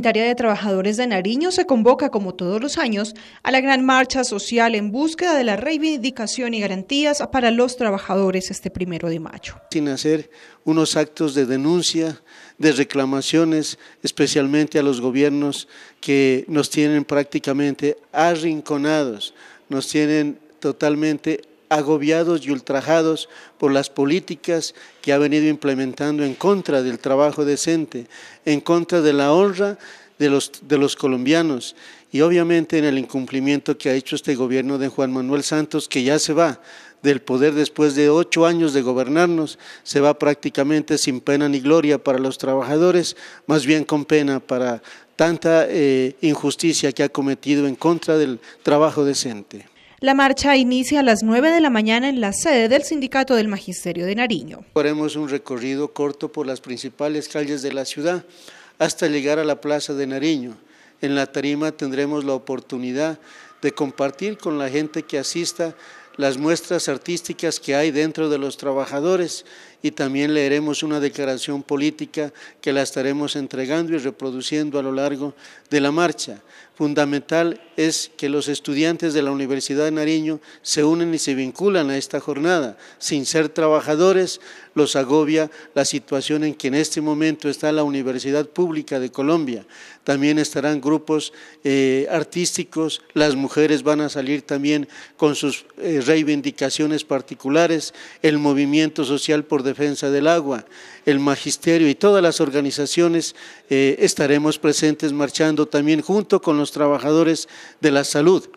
de Trabajadores de Nariño se convoca, como todos los años, a la gran marcha social en búsqueda de la reivindicación y garantías para los trabajadores este primero de mayo. Sin hacer unos actos de denuncia, de reclamaciones, especialmente a los gobiernos que nos tienen prácticamente arrinconados, nos tienen totalmente agobiados y ultrajados por las políticas que ha venido implementando en contra del trabajo decente, en contra de la honra de los, colombianos y obviamente en el incumplimiento que ha hecho este gobierno de Juan Manuel Santos, que ya se va del poder después de ocho años de gobernarnos, se va prácticamente sin pena ni gloria para los trabajadores, más bien con pena para tanta eh, injusticia que ha cometido en contra del trabajo decente. La marcha inicia a las 9 de la mañana en la sede del Sindicato del Magisterio de Nariño. Haremos un recorrido corto por las principales calles de la ciudad hasta llegar a la Plaza de Nariño. En la tarima tendremos la oportunidad de compartir con la gente que asista las muestras artísticas que hay dentro de los trabajadores y también leeremos una declaración política que la estaremos entregando y reproduciendo a lo largo de la marcha fundamental es que los estudiantes de la Universidad de Nariño se unen y se vinculan a esta jornada. Sin ser trabajadores, los agobia la situación en que en este momento está la Universidad Pública de Colombia. También estarán grupos eh, artísticos, las mujeres van a salir también con sus eh, reivindicaciones particulares, el movimiento social por defensa del agua, el magisterio y todas las organizaciones eh, estaremos presentes marchando también junto con los trabajadores de la salud.